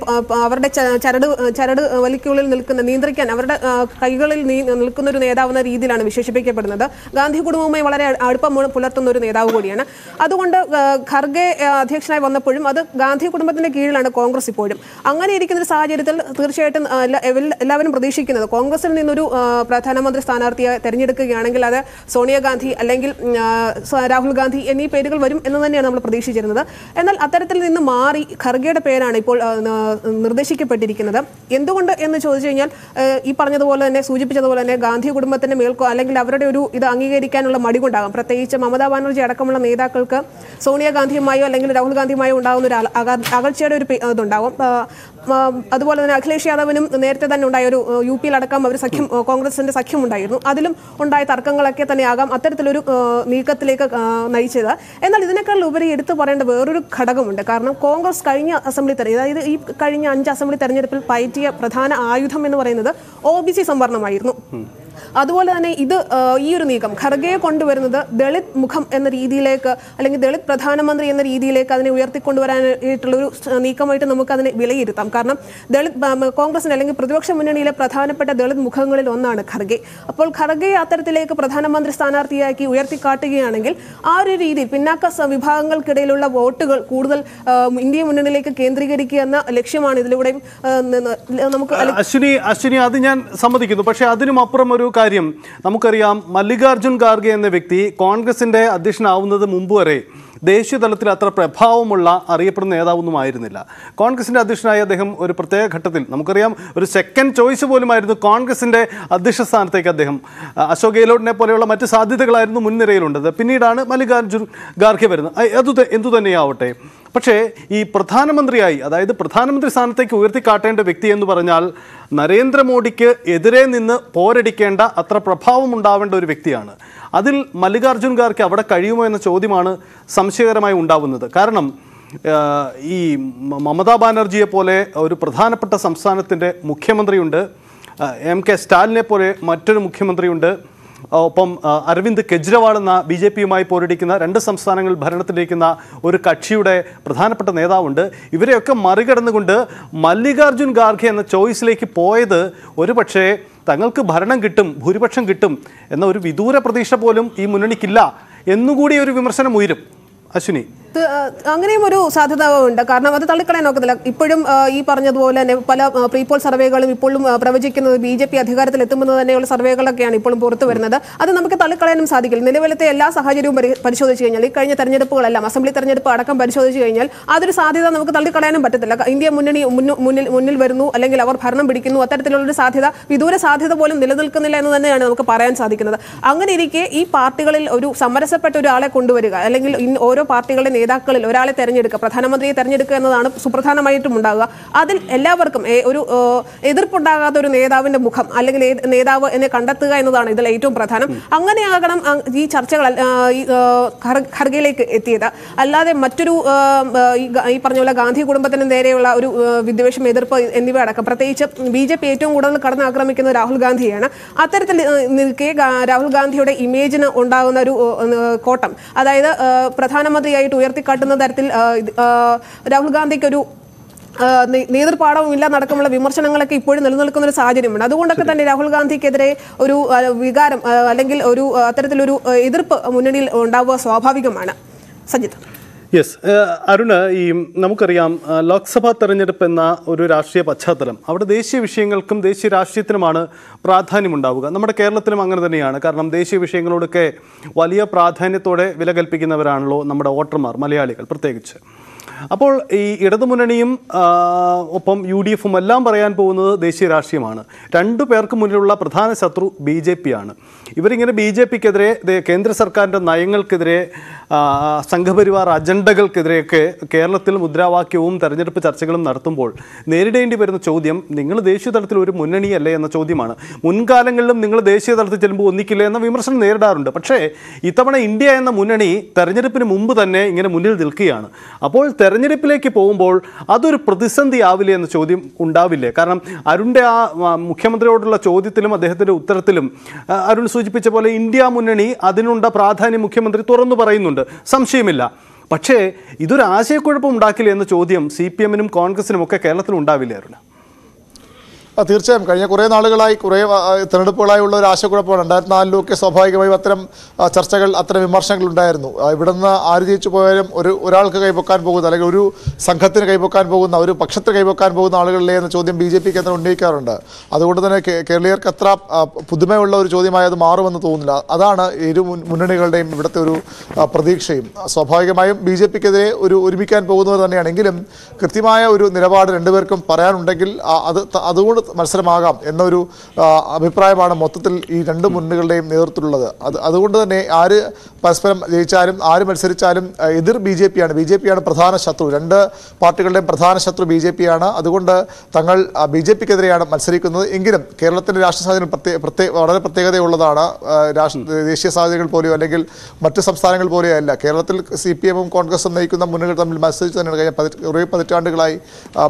അവരുടെ ചരട് ചരട് വലിക്കുള്ളിൽ നിൽക്കുന്ന നിയന്ത്രിക്കാൻ അവരുടെ കൈകളിൽ നിൽക്കുന്ന ഒരു നേതാവ് എന്ന രീതിയിലാണ് വിശേഷിപ്പിക്കപ്പെടുന്നത് ഗാന്ധി കുടുംബവുമായി വളരെ അടുപ്പം പുലർത്തുന്ന ഒരു നേതാവ് കൂടിയാണ് അതുകൊണ്ട് ഖർഗെ അധ്യക്ഷനായി വന്നപ്പോഴും അത് ഗാന്ധി കുടുംബ ഭരണത്തിന്റെ കീഴിലാണ് കോൺഗ്രസ് ഇപ്പോഴും അങ്ങനെ ഇരിക്കുന്ന ഒരു സാഹചര്യത്തിൽ തീർച്ചയായിട്ടും എല്ലാവരും പ്രതീക്ഷിക്കുന്നത് കോൺഗ്രസിൽ നിന്നൊരു പ്രധാനമന്ത്രി സ്ഥാനാർത്ഥിയെ തെരഞ്ഞെടുക്കുകയാണെങ്കിൽ അത് സോണിയാഗാന്ധി അല്ലെങ്കിൽ രാഹുൽ ഗാന്ധി എന്നീ പേരുകൾ വരും എന്ന് തന്നെയാണ് നമ്മൾ പ്രതീക്ഷിച്ചിരുന്നത് എന്നാൽ അത്തരത്തിൽ നിന്ന് മാറി ഖർഗയുടെ പേരാണ് ഇപ്പോൾ നിർദ്ദേശിക്കപ്പെട്ടിരിക്കുന്നത് എന്തുകൊണ്ട് എന്ന് ചോദിച്ചു കഴിഞ്ഞാൽ ഈ പറഞ്ഞതുപോലെ തന്നെ സൂചിപ്പിച്ചതുപോലെ തന്നെ ഗാന്ധി കുടുംബത്തിന്റെ മേൽക്കോ അല്ലെങ്കിൽ അവരുടെ ഒരു ഇത് അംഗീകരിക്കാനുള്ള മടി കൊണ്ടാകാം പ്രത്യേകിച്ച് മമതാ ബാനർജി അടക്കമുള്ള നേതാക്കൾക്ക് സോണിയാഗാന്ധിയുമായോ അല്ലെങ്കിൽ രാഹുൽ ഗാന്ധിയുമായോ ഉണ്ടാകുന്ന ഒരു തകർച്ചയുടെ ഒരു ഇതുണ്ടാവും അതുപോലെ തന്നെ അഖിലേഷ് യാദവിനും നേരത്തെ തന്നെ ഉണ്ടായ ഒരു യു അടക്കം ഒരു സഖ്യം കോൺഗ്രസിന്റെ സഖ്യം ഉണ്ടായിരുന്നു അതിലും ഉണ്ടായ തർക്കങ്ങളൊക്കെ തന്നെയാകാം അത്തരത്തിലൊരു നീക്കത്തിലേക്ക് നയിച്ചത് എന്നാൽ ഇതിനേക്കാൾ ഉപരി എടുത്തു പറയേണ്ട വേറൊരു ഘടകമുണ്ട് കാരണം കോൺഗ്രസ് കഴിഞ്ഞ അസംബ്ലി തെരഞ്ഞെടുപ്പ് അതായത് ഈ കഴിഞ്ഞ അഞ്ച് അസംബ്ലി തെരഞ്ഞെടുപ്പിൽ പയറ്റിയ പ്രധാന ആയുധം എന്ന് പറയുന്നത് ഒ ബി സി സംവരണമായിരുന്നു അതുപോലെ തന്നെ ഇത് ഈ ഒരു നീക്കം ഖർഗയെ കൊണ്ടുവരുന്നത് ദളിത് മുഖം എന്ന രീതിയിലേക്ക് അല്ലെങ്കിൽ ദളിത് പ്രധാനമന്ത്രി എന്ന രീതിയിലേക്ക് അതിനെ ഉയർത്തിക്കൊണ്ടുവരാനായിട്ടുള്ള ഒരു നീക്കമായിട്ട് നമുക്ക് അതിനെ വിലയിരുത്താം കാരണം ദളിത് കോൺഗ്രസിന് അല്ലെങ്കിൽ പ്രതിപക്ഷ മുന്നണിയിലെ പ്രധാനപ്പെട്ട ദളിത് മുഖങ്ങളിൽ ഒന്നാണ് ഖർഗെ അപ്പോൾ ഖർഗെ അത്തരത്തിലേക്ക് പ്രധാനമന്ത്രി സ്ഥാനാർത്ഥിയാക്കി ഉയർത്തിക്കാട്ടുകയാണെങ്കിൽ ആ ഒരു രീതി പിന്നാക്ക വിഭാഗങ്ങൾക്കിടയിലുള്ള വോട്ടുകൾ കൂടുതൽ ഇന്ത്യ മുന്നണിയിലേക്ക് കേന്ദ്രീകരിക്കുക എന്ന ലക്ഷ്യമാണ് ഇതിലൂടെയും നമുക്ക് അശ്വിനി അശ്വിനി അത് ഞാൻ സമ്മതിക്കുന്നു പക്ഷേ അതിനും അപ്പുറം ഒരു മറ്റൊരു കാര്യം നമുക്കറിയാം മല്ലികാർജ്ജുൻ ഖാർഗെ എന്ന വ്യക്തി കോൺഗ്രസിൻ്റെ അധ്യക്ഷനാവുന്നത് മുമ്പ് വരെ ദേശീയ തലത്തിൽ അത്ര പ്രഭാവമുള്ള അറിയപ്പെടുന്ന നേതാവൊന്നും ആയിരുന്നില്ല കോൺഗ്രസിൻ്റെ അധ്യക്ഷനായ അദ്ദേഹം ഒരു പ്രത്യേക ഘട്ടത്തിൽ നമുക്കറിയാം ഒരു സെക്കൻഡ് ചോയ്സ് പോലുമായിരുന്നു കോൺഗ്രസിൻ്റെ അധ്യക്ഷ സ്ഥാനത്തേക്ക് അദ്ദേഹം അശോക് ഗെഹ്ലോട്ടിനെ പോലെയുള്ള മറ്റ് സാധ്യതകളായിരുന്നു മുൻനിരയിലുണ്ടത് പിന്നീടാണ് മല്ലികാർജ്ജുൻ ഖാർഗെ വരുന്നത് അത് എന്തു തന്നെയാവട്ടെ പക്ഷേ ഈ പ്രധാനമന്ത്രിയായി അതായത് പ്രധാനമന്ത്രി സ്ഥാനത്തേക്ക് ഉയർത്തിക്കാട്ടേണ്ട വ്യക്തി എന്ന് പറഞ്ഞാൽ നരേന്ദ്രമോദിക്ക് എതിരെ നിന്ന് പോരടിക്കേണ്ട അത്ര പ്രഭാവം ഉണ്ടാവേണ്ട ഒരു വ്യക്തിയാണ് അതിൽ മല്ലികാർജ്ജുൻ ഗാർക്ക് അവിടെ കഴിയുമോ എന്ന ചോദ്യമാണ് സംശയകരമായി ഉണ്ടാവുന്നത് കാരണം ഈ മമതാ ബാനർജിയെ പോലെ ഒരു പ്രധാനപ്പെട്ട സംസ്ഥാനത്തിൻ്റെ മുഖ്യമന്ത്രിയുണ്ട് എം കെ സ്റ്റാലിനെ പോലെ മറ്റൊരു മുഖ്യമന്ത്രിയുണ്ട് ഒപ്പം അരവിന്ദ് കെജ്രിവാൾ എന്ന ബി ജെ പിയുമായി പോരടിക്കുന്ന രണ്ട് സംസ്ഥാനങ്ങൾ ഭരണത്തിലിരിക്കുന്ന ഒരു കക്ഷിയുടെ പ്രധാനപ്പെട്ട നേതാവുണ്ട് ഇവരെയൊക്കെ മറികടന്നുകൊണ്ട് മല്ലികാർജുൻ ഖാർഖെ എന്ന ചോയ്സിലേക്ക് പോയത് പക്ഷേ തങ്ങൾക്ക് ഭരണം കിട്ടും ഭൂരിപക്ഷം കിട്ടും എന്ന ഒരു വിദൂര പ്രതീക്ഷ പോലും ഈ മുന്നണിക്കില്ല എന്നുകൂടി ഒരു വിമർശനം ഉയരും അശ്വിനി അങ്ങനെയും ഒരു സാധ്യത ഉണ്ട് കാരണം അത് തള്ളിക്കളയാൻ നോക്കത്തില്ല ഇപ്പോഴും ഈ പറഞ്ഞതുപോലെ തന്നെ പല പ്രീപോൾ സർവേകളും ഇപ്പോഴും പ്രവചിക്കുന്നത് ബി ജെ പി അധികാരത്തിൽ എത്തുമെന്ന് തന്നെയുള്ള സർവേകളൊക്കെയാണ് ഇപ്പോഴും പുറത്തു വരുന്നത് അത് നമുക്ക് തള്ളിക്കളയാനും സാധിക്കില്ല നിലവിലത്തെ എല്ലാ സാഹചര്യവും പരിശോധിച്ച് കഴിഞ്ഞാൽ ഈ കഴിഞ്ഞ തെരഞ്ഞെടുപ്പുകളെല്ലാം അസംബ്ലി തെരഞ്ഞെടുപ്പ് അടക്കം പരിശോധിച്ച് കഴിഞ്ഞാൽ അതൊരു സാധ്യത നമുക്ക് തള്ളിക്കളയാനും പറ്റത്തില്ല ഇന്ത്യ മുന്നണി മുന്നിൽ മുന്നിൽ വരുന്നു അല്ലെങ്കിൽ അവർ ഭരണം പിടിക്കുന്നു അത്തരത്തിലുള്ളൊരു സാധ്യത വിദൂര സാധ്യത പോലും നിലനിൽക്കുന്നില്ല എന്ന് തന്നെയാണ് നമുക്ക് പറയാൻ സാധിക്കുന്നത് അങ്ങനെ ഇരിക്കെ ഈ പാർട്ടികളിൽ ഒരു സമരസപ്പെട്ട ഒരാളെ കൊണ്ടുവരിക അല്ലെങ്കിൽ ഓരോ പാർട്ടികളുടെ നേതാക്കളിൽ ഒരാളെ തെരഞ്ഞെടുക്കുക പ്രധാനമന്ത്രിയെ തെരഞ്ഞെടുക്കുക എന്നതാണ് സുപ്രധാനമായിട്ടും ഉണ്ടാവുക അതിൽ എല്ലാവർക്കും ഒരു എതിർപ്പുണ്ടാകാത്ത ഒരു നേതാവിന്റെ മുഖം അല്ലെങ്കിൽ നേതാവ് എന്നെ കണ്ടെത്തുക എന്നതാണ് ഇതിൽ ഏറ്റവും പ്രധാനം അങ്ങനെയാകണം ഈ ചർച്ചകൾ ഖർഗയിലേക്ക് എത്തിയത് അല്ലാതെ മറ്റൊരു ഈ പറഞ്ഞ പോലെ ഗാന്ധി കുടുംബത്തിന് നേരെയുള്ള ഒരു വിദ്വേഷം എതിർപ്പ് എന്നിവ അടക്കം പ്രത്യേകിച്ച് ബി ജെ പി ഏറ്റവും കൂടുതൽ കടന്നാക്രമിക്കുന്നത് രാഹുൽ ഗാന്ധിയാണ് അത്തരത്തിൽ നിൽക്കെ രാഹുൽ ഗാന്ധിയുടെ ഇമേജിന് ഉണ്ടാകുന്ന ഒരു കോട്ടം അതായത് പ്രധാനമന്ത്രിയായിട്ട് ഉയർത്തിക്കാട്ടുന്ന തരത്തിൽ രാഹുൽ ഗാന്ധിക്ക് ഒരു നേതൃപാഠവും ഇല്ല നടക്കുമുള്ള വിമർശനങ്ങളൊക്കെ ഇപ്പോഴും നിലനിൽക്കുന്ന ഒരു സാഹചര്യമുണ്ട് അതുകൊണ്ടൊക്കെ തന്നെ രാഹുൽ ഗാന്ധിക്കെതിരെ ഒരു വികാരം അല്ലെങ്കിൽ ഒരു അത്തരത്തിലൊരു എതിർപ്പ് മുന്നണിയിൽ ഉണ്ടാവുക സ്വാഭാവികമാണ് സജിത്ത് യെസ് അരുണ് ഈ നമുക്കറിയാം ലോക്സഭാ തെരഞ്ഞെടുപ്പ് എന്ന ഒരു രാഷ്ട്രീയ പശ്ചാത്തലം അവിടെ ദേശീയ വിഷയങ്ങൾക്കും ദേശീയ രാഷ്ട്രീയത്തിനുമാണ് പ്രാധാന്യമുണ്ടാവുക നമ്മുടെ കേരളത്തിലും അങ്ങനെ തന്നെയാണ് കാരണം ദേശീയ വിഷയങ്ങളോടൊക്കെ വലിയ പ്രാധാന്യത്തോടെ വില കൽപ്പിക്കുന്നവരാണല്ലോ നമ്മുടെ വോട്ടർമാർ മലയാളികൾ പ്രത്യേകിച്ച് അപ്പോൾ ഈ ഇടതുമുന്നണിയും ഒപ്പം യു ഡി എഫും എല്ലാം പറയാൻ പോകുന്നത് ദേശീയ രാഷ്ട്രീയമാണ് രണ്ടു പേർക്ക് മുന്നിലുള്ള പ്രധാന ശത്രു ബി ജെ പി ആണ് ഇവരിങ്ങനെ ബി ജെ പിക്കെതിരെ കേന്ദ്ര സർക്കാരിൻ്റെ നയങ്ങൾക്കെതിരെ സംഘപരിവാർ അജണ്ടകൾക്കെതിരെയൊക്കെ കേരളത്തിൽ മുദ്രാവാക്യവും തെരഞ്ഞെടുപ്പ് ചർച്ചകളും നടത്തുമ്പോൾ നേരിടേണ്ടി വരുന്ന ചോദ്യം നിങ്ങൾ ദേശീയ തലത്തിൽ ഒരു മുന്നണിയല്ലേ എന്ന ചോദ്യമാണ് മുൻകാലങ്ങളിലും നിങ്ങൾ ദേശീയ തലത്തിൽ ചെല്ലുമ്പോൾ ഒന്നിക്കില്ല എന്ന വിമർശനം നേരിടാറുണ്ട് പക്ഷേ ഇത്തവണ ഇന്ത്യ എന്ന മുന്നണി തെരഞ്ഞെടുപ്പിന് മുമ്പ് തന്നെ ഇങ്ങനെ മുന്നിൽ നിൽക്കുകയാണ് അപ്പോൾ തെരഞ്ഞെടുപ്പിലേക്ക് പോകുമ്പോൾ അതൊരു പ്രതിസന്ധി ആവില്ലേ എന്ന ചോദ്യം ഉണ്ടാവില്ലേ കാരണം അരുണിൻ്റെ ആ മുഖ്യമന്ത്രിയോടുള്ള ചോദ്യത്തിലും അദ്ദേഹത്തിൻ്റെ ഉത്തരത്തിലും അരുൺ സൂചിപ്പിച്ച പോലെ ഇന്ത്യ മുന്നണി അതിനുള്ള പ്രാധാന്യം മുഖ്യമന്ത്രി തുറന്നു പറയുന്നുണ്ട് സംശയമില്ല പക്ഷേ ഇതൊരു ആശയക്കുഴപ്പം ഉണ്ടാക്കില്ല എന്ന ചോദ്യം സി പി എമ്മിനും കോൺഗ്രസിനും ഒക്കെ കേരളത്തിൽ ഉണ്ടാവില്ലേ അരുണ് തീർച്ചയായും കഴിഞ്ഞ കുറേ നാളുകളായി കുറേ തിരഞ്ഞെടുപ്പുകളായുള്ള ഒരു ആശയക്കുഴപ്പമാണ് രണ്ടായിരത്തി നാലിലൊക്കെ സ്വാഭാവികമായും അത്തരം ചർച്ചകൾ അത്തരം വിമർശനങ്ങൾ ഉണ്ടായിരുന്നു നിന്ന് ആര് ജയിച്ചു പോയാലും ഒരു ഒരാൾക്ക് കൈപ്പൊക്കാൻ പോകുന്ന അല്ലെങ്കിൽ ഒരു സംഘത്തിന് കൈപ്പൊക്കാൻ പോകുന്ന ഒരു പക്ഷത്തിന് കൈപ്പൊക്കാൻ പോകുന്ന ആളുകളിലെ എന്ന ചോദ്യം ബി ജെ പി കേന്ദ്രം ഉന്നയിക്കാറുണ്ട് അതുകൊണ്ട് തന്നെ കേരളീയർക്ക് അത്ര പുതുമയുള്ള ഒരു ചോദ്യമായി അത് മാറുമെന്ന് തോന്നുന്നില്ല അതാണ് ഇരു മുന്നണികളുടെയും ഇവിടുത്തെ ഒരു പ്രതീക്ഷയും സ്വാഭാവികമായും ബി ജെ പിക്കെതിരെ ഒരു ഒരുമിക്കാൻ പോകുന്നവർ തന്നെയാണെങ്കിലും കൃത്യമായ ഒരു നിലപാട് രണ്ടുപേർക്കും പറയാനുണ്ടെങ്കിൽ അത് അതുകൊണ്ട് മത്സരമാകാം എന്നൊരു അഭിപ്രായമാണ് മൊത്തത്തിൽ ഈ രണ്ട് മുന്നണികളുടെയും നേതൃത്വത്തിലുള്ളത് അത് അതുകൊണ്ട് തന്നെ ആര് പരസ്പരം ജയിച്ചാലും ആര് മത്സരിച്ചാലും എതിർ ബി ജെ പിയാണ് ബി ജെ പിയാണ് പ്രധാന ശത്രു രണ്ട് പാർട്ടികളുടെയും പ്രധാന ശത്രു ബി ജെ പിയാണ് അതുകൊണ്ട് തങ്ങൾ ബി ജെ പിക്കെതിരെയാണ് മത്സരിക്കുന്നത് എങ്കിലും കേരളത്തിൻ്റെ രാഷ്ട്രീയ സാഹചര്യം പ്രത്യേക പ്രത്യേക വളരെ പ്രത്യേകതയുള്ളതാണ് ദേശീയ സാഹചര്യങ്ങൾ പോലെയോ അല്ലെങ്കിൽ മറ്റ് സംസ്ഥാനങ്ങൾ പോലെയോ അല്ല കേരളത്തിൽ സി പി എമ്മും കോൺഗ്രസും നയിക്കുന്ന മുന്നണികൾ തമ്മിൽ മത്സരിച്ച് തന്നെയാണ് കഴിഞ്ഞ പതി കുറേ പതിറ്റാണ്ടുകളായി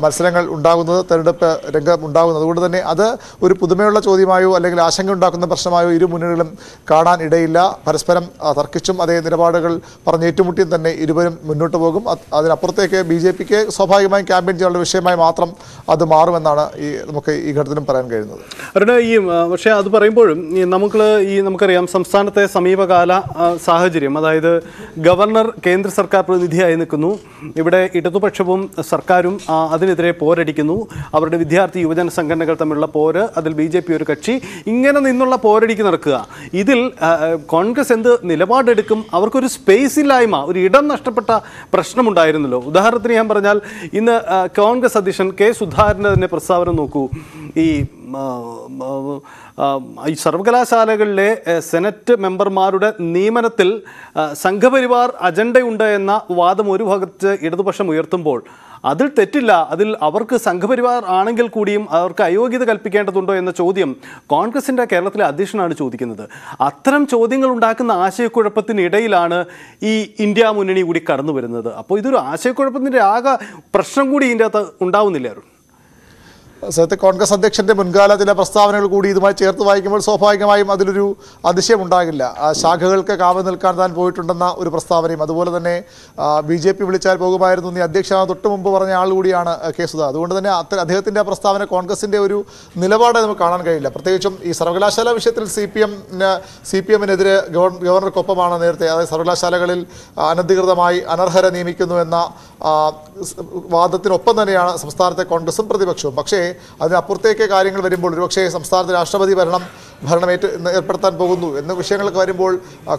മത്സരങ്ങൾ ഉണ്ടാകുന്നത് തെരഞ്ഞെടുപ്പ് രംഗം ഉണ്ടാകുന്നത് അതുകൊണ്ട് തന്നെ അത് ഒരു പുതുമയുള്ള ചോദ്യമായോ അല്ലെങ്കിൽ ആശങ്ക ഉണ്ടാക്കുന്ന പ്രശ്നമായോ ഇരു മുന്നണികളും കാണാൻ ഇടയില്ല പരസ്പരം തർക്കിച്ചും അതേ നിലപാടുകൾ പറഞ്ഞ് ഏറ്റുമുട്ടിയും തന്നെ ഇരുവരും മുന്നോട്ട് പോകും അതിനപ്പുറത്തേക്ക് ബി ജെ പിക്ക് സ്വാഭാവികമായും ക്യാമ്പയിൻ ചെയ്യാനുള്ള വിഷയമായി മാത്രം അത് മാറുമെന്നാണ് ഈ നമുക്ക് ഈ ഘട്ടത്തിലും പറയാൻ കഴിയുന്നത് ഈ പക്ഷേ അത് പറയുമ്പോഴും നമുക്ക് ഈ നമുക്കറിയാം സംസ്ഥാനത്തെ സമീപകാല സാഹചര്യം അതായത് ഗവർണർ കേന്ദ്ര സർക്കാർ പ്രതിനിധിയായി നിൽക്കുന്നു ഇവിടെ ഇടതുപക്ഷവും സർക്കാരും അതിനെതിരെ പോരടിക്കുന്നു അവരുടെ വിദ്യാർത്ഥി യുവജന സംഘടന സംഘടനകൾ തമ്മിലുള്ള പോര് അതിൽ ബി ജെ പി ഒരു കക്ഷി ഇങ്ങനെ നിന്നുള്ള പോരടിക്ക് നടക്കുക ഇതിൽ കോൺഗ്രസ് എന്ത് നിലപാടെടുക്കും അവർക്കൊരു സ്പേസ് ഇല്ലായ്മ ഒരു ഇടം നഷ്ടപ്പെട്ട പ്രശ്നമുണ്ടായിരുന്നല്ലോ ഉദാഹരണത്തിന് ഞാൻ പറഞ്ഞാൽ ഇന്ന് കോൺഗ്രസ് അധ്യക്ഷൻ കെ സുധാകരൻ്റെ തന്നെ പ്രസ്താവന നോക്കൂ ഈ ഈ സർവകലാശാലകളിലെ സെനറ്റ് മെമ്പർമാരുടെ നിയമനത്തിൽ സംഘപരിവാർ അജണ്ടയുണ്ട് എന്ന വാദം ഒരു ഭാഗത്ത് ഇടതുപക്ഷം ഉയർത്തുമ്പോൾ അതിൽ തെറ്റില്ല അതിൽ അവർക്ക് സംഘപരിവാർ ആണെങ്കിൽ കൂടിയും അവർക്ക് അയോഗ്യത കൽപ്പിക്കേണ്ടതുണ്ടോ എന്ന ചോദ്യം കോൺഗ്രസിൻ്റെ കേരളത്തിലെ അധ്യക്ഷനാണ് ചോദിക്കുന്നത് അത്തരം ചോദ്യങ്ങൾ ഉണ്ടാക്കുന്ന ആശയക്കുഴപ്പത്തിനിടയിലാണ് ഈ ഇന്ത്യ മുന്നണി കൂടി കടന്നു വരുന്നത് അപ്പോൾ ഇതൊരു ആശയക്കുഴപ്പത്തിൻ്റെ ആകെ പ്രശ്നം കൂടി ഇതിൻ്റെ അകത്ത് ഉണ്ടാവുന്നില്ല സത്യത്തെ കോൺഗ്രസ് അധ്യക്ഷൻ്റെ മുൻകാല ചില പ്രസ്താവനകൾ കൂടി ഇതുമായി ചേർത്ത് വായിക്കുമ്പോൾ സ്വാഭാവികമായും അതിലൊരു ആ ശാഖകൾക്ക് കാവ് നിൽക്കാൻ താൻ പോയിട്ടുണ്ടെന്ന ഒരു പ്രസ്താവനയും അതുപോലെ തന്നെ ബി ജെ പി വിളിച്ചാൽ പോകുമായിരുന്നു നീ അധ്യക്ഷ തൊട്ട് മുമ്പ് പറഞ്ഞ ആൾ കൂടിയാണ് കെ സുധ അതുകൊണ്ട് തന്നെ അത്ര അദ്ദേഹത്തിൻ്റെ ആ പ്രസ്താവന കോൺഗ്രസിൻ്റെ ഒരു നിലപാട് നമുക്ക് കാണാൻ കഴിയില്ല പ്രത്യേകിച്ചും ഈ സർവകലാശാല വിഷയത്തിൽ C P M C P എമ്മിനെതിരെ ഗവർണർക്കൊപ്പമാണ് നേരത്തെ അതായത് സർവകലാശാലകളിൽ അനധികൃതമായി അനർഹരെ നിയമിക്കുന്നു എന്ന വാദത്തിനൊപ്പം തന്നെയാണ് സംസ്ഥാനത്തെ കോൺഗ്രസും പ്രതിപക്ഷവും പക്ഷേ അതിനപ്പുറത്തേക്ക് കാര്യങ്ങൾ വരുമ്പോൾ ഒരുപക്ഷേ സംസ്ഥാനത്ത് രാഷ്ട്രപതി ഭരണം ഭരണമേറ്റ് ഏർപ്പെടുത്താൻ പോകുന്നു എന്ന വിഷയങ്ങളൊക്കെ വരുമ്പോൾ